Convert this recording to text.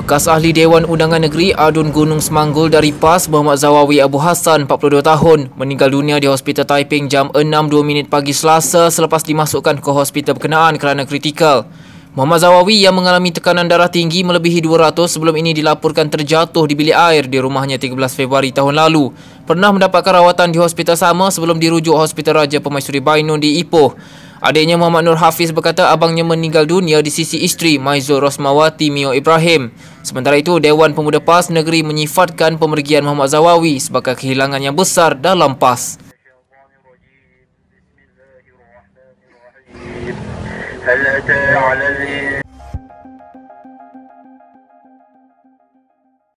Bekas ahli Dewan Undangan Negeri Adun Gunung Semanggul dari PAS Muhammad Zawawi Abu Hassan 42 tahun, meninggal dunia di Hospital Taiping jam 6.02 pagi Selasa selepas dimasukkan ke hospital berkenaan kerana kritikal. Muhammad Zawawi yang mengalami tekanan darah tinggi melebihi 200 sebelum ini dilaporkan terjatuh di bilik air di rumahnya 13 Februari tahun lalu. Pernah mendapatkan rawatan di hospital sama sebelum dirujuk Hospital Raja Pemaisuri Bainun di Ipoh. Adiknya Muhammad Nur Hafiz berkata abangnya meninggal dunia di sisi isteri Maizul Rosmawati Mio Ibrahim. Sementara itu, Dewan Pemuda PAS Negeri menyifatkan pemergian Muhammad Zawawi sebagai kehilangan yang besar dalam PAS.